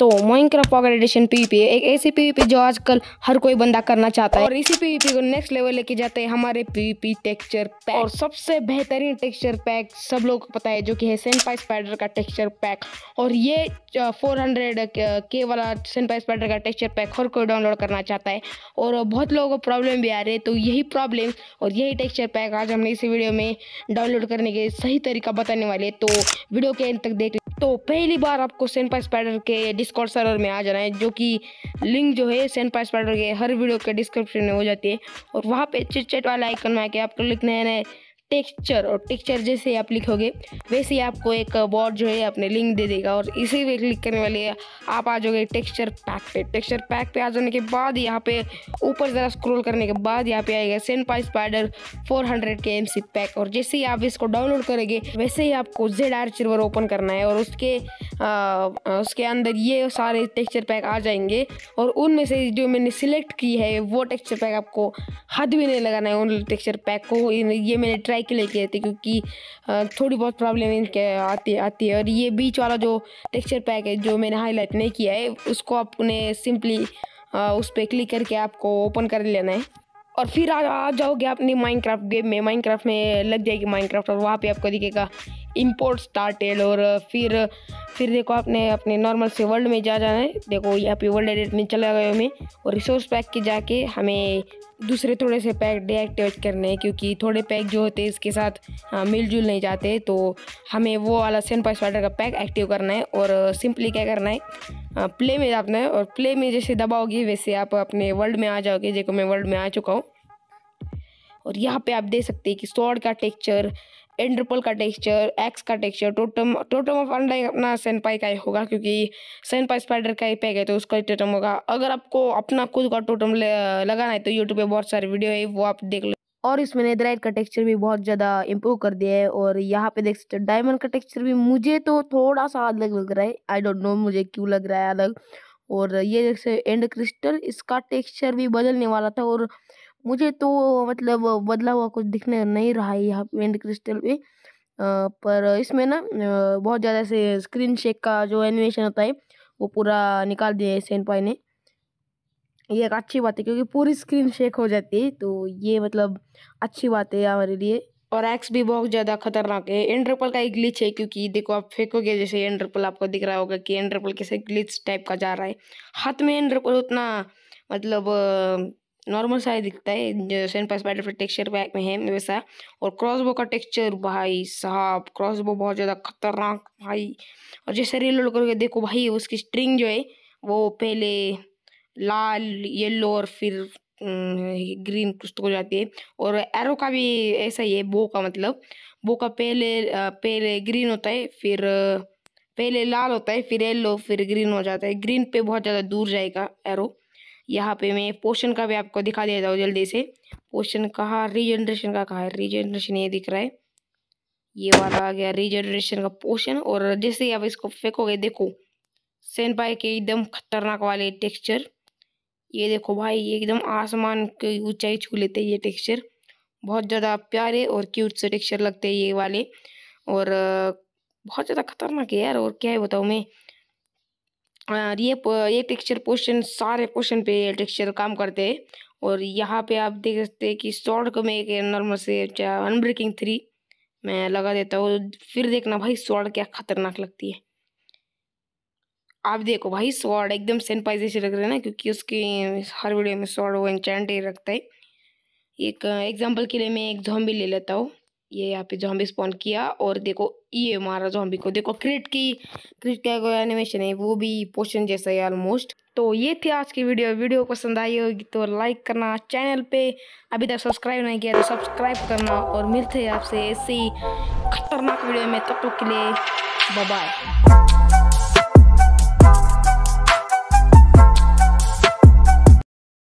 तो Minecraft pocket edition P एक ऐसी पी जो आजकल हर कोई बंदा करना चाहता है और इसी पी को नेक्स्ट लेवल लेके जाते हैं हमारे पी टेक्सचर पैक और सबसे बेहतरीन टेक्सचर पैक सब लोग को पता है जो कि है सेनपाई स्पाइडर का टेक्सचर पैक और ये फोर हंड्रेड के वाला सेनपाई स्पाइडर का टेक्सचर पैक हर कोई डाउनलोड करना चाहता है और बहुत लोगों को प्रॉब्लम भी आ रही है तो यही प्रॉब्लम और यही टेक्स्चर पैक आज हमने इसी वीडियो में डाउनलोड करने के सही तरीका बताने वाले तो वीडियो के एंड तक देख तो पहली बार आपको सेनपाई स्पाइडर के डिस्कॉर्ड सर्वर में आ जाना है जो कि लिंक जो है सेनपाई स्पाइडर के हर वीडियो के डिस्क्रिप्शन में हो जाती है और वहाँ पे चिट चैट वाला आइकन में आके आपको लिखना है टेक्सचर और टेक्सचर जैसे आप लिखोगे वैसे ही आपको एक बॉट जो है अपने लिंक दे देगा और इसी पे क्लिक करने वाले आप आ जाओगे टेक्सचर पैक पे टेक्सचर पैक पे आ जाने के बाद यहाँ पे ऊपर ज़रा स्क्रॉल करने के बाद यहाँ पे आएगा सेंट पाई स्पाइडर 400 के एम पैक और जैसे ही आप इसको डाउनलोड करेंगे वैसे ही आपको जेड आर चिरवर ओपन करना है और उसके आ, उसके अंदर ये सारे टेक्सचर पैक आ जाएंगे और उनमें से जो मैंने सिलेक्ट की है वो टेक्सचर पैक आपको हद भी नहीं लगाना है उन टेक्सचर पैक को ये मैंने ट्राई साइकिल लेके आते क्योंकि थोड़ी बहुत प्रॉब्लम इनके आती आती है और ये बीच वाला जो टेक्सचर पैक है जो मैंने हाईलाइट नहीं किया है उसको आपने सिंपली उस पर क्लिक करके आपको ओपन कर लेना है और फिर आ, आ जाओगे अपनी माइनक्राफ्ट गेम में माइनक्राफ्ट में लग जाएगी माइनक्राफ्ट और वहाँ पे आपको दिखेगा इम्पोर्ट स्टार्टेड और फिर फिर देखो आपने अपने नॉर्मल से वर्ल्ड में जा जाना है देखो यहाँ पे वर्ल्ड एडिट में चला गया हमें और रिसोर्स पैक के जाके हमें दूसरे थोड़े से पैक डीएक्टिवेट करने हैं क्योंकि थोड़े पैक जो होते हैं इसके साथ हाँ, मिलजुल नहीं जाते तो हमें वो वाला सेन पाइस वाटर का पैक एक्टिव करना है और सिंपली क्या करना है प्ले हाँ, में जाना है और प्ले में जैसे दबाओगे वैसे आप अपने वर्ल्ड में आ जाओगे जैसे मैं वर्ल्ड में आ चुका हूँ और यहाँ पे आप देख सकते हैं कि सॉर्ड का टेक्सचर एंड्रपल का टेक्सचर एक्स का texture totem totem of undying अपना सैनपाई का ही होगा क्योंकि सैनपाई स्पाइडर का ही पैक है तो उसका ही टोटम होगा अगर आपको अपना खुद का टोटम लगाना है तो यूट्यूब पे बहुत सारे वीडियो है वो आप देख लो और इसमें नेदराइट का टेक्सचर भी बहुत ज़्यादा इम्प्रूव कर दिया है और यहाँ पे देख सकते हो डायमंड का टेक्सचर भी मुझे तो थोड़ा सा अलग लग रहा है आई डोंट नो मुझे क्यों लग रहा है अलग और ये जैसे एंड क्रिस्टल इसका टेक्सचर भी बदलने वाला था और मुझे तो मतलब बदला हुआ कुछ दिखने नहीं रहा है यहाँ एंड क्रिस्टल पे पर इसमें ना बहुत ज़्यादा से स्क्रीन शेक का जो एनिमेशन होता है वो पूरा निकाल दिया है सेंट पाई ने ये एक अच्छी बात है क्योंकि पूरी स्क्रीन शेक हो जाती है तो ये मतलब अच्छी बात है हमारे लिए और एक्स भी बहुत ज़्यादा खतरनाक है एंड्रपल का एक ग्लिच है क्योंकि देखो आप फेंकोगे जैसे एंड्रपल आपको दिख रहा होगा कि एंड्रपल कैसे ग्लिच टाइप का जा रहा है हाथ में एंड्रपल उतना मतलब नॉर्मल सा ही दिखता है Senpai's Battlefield texture pack में है वैसा और क्रॉसबो का टेक्सचर भाई साहब क्रॉसबो बहुत ज़्यादा खतरनाक भाई और जैसे रीलोड करोगे देखो भाई उसकी स्ट्रिंग जो है वो पहले लाल येलो और फिर ग्रीन कुछ तो हो जाती है और एरो का भी ऐसा ही है बो का मतलब बो का पहले पहले ग्रीन होता है फिर पहले लाल होता है फिर येलो फिर ग्रीन हो जाता है ग्रीन पे बहुत ज़्यादा दूर जाएगा एरो यहाँ पे मैं पोशन का भी आपको दिखा दिया जाऊँ जल्दी से पोशन कहा रीजनरेशन का कहा है रीजनरेशन ये दिख रहा है ये वाला आ गया रीजनरेशन का पोशन और जैसे ही आप इसको फेंकोगे देखो सेन पाए के एकदम खतरनाक वाले टेक्स्चर ये देखो भाई ये एकदम आसमान की ऊंचाई छू लेते हैं ये टेक्सचर बहुत ज़्यादा प्यारे और क्यूट से टेक्सचर लगते हैं ये वाले और बहुत ज़्यादा खतरनाक है यार और क्या है बताऊँ मैं ये ये टेक्सचर पोशन सारे पोशन पे ये टेक्सचर काम करते हैं और यहाँ पे आप देख सकते हैं कि शॉर्ट को मैं एक नॉर्मल से अनब्रेकिंग थ्री मैं लगा देता हूँ फिर देखना भाई शॉर्ट क्या खतरनाक लगती है आप देखो भाई स्वाड एकदम सेन पाइजे से लग ना क्योंकि उसके हर वीडियो में स्वाड वो एंचेंट ही रखता है एक एग्जांपल के लिए मैं एक जॉम्बी ले लेता हूँ ये यहाँ पे जॉम्बी स्पॉन किया और देखो ये हमारा जॉम्बी को देखो क्रिट की क्रिट का कोई एनिमेशन है वो भी पोशन जैसा है ऑलमोस्ट तो ये थी आज की वीडियो वीडियो पसंद आई होगी तो लाइक करना चैनल पे अभी तक सब्सक्राइब नहीं किया तो सब्सक्राइब करना और मिलते हैं आपसे ही खतरनाक वीडियो में तब तक के लिए बाय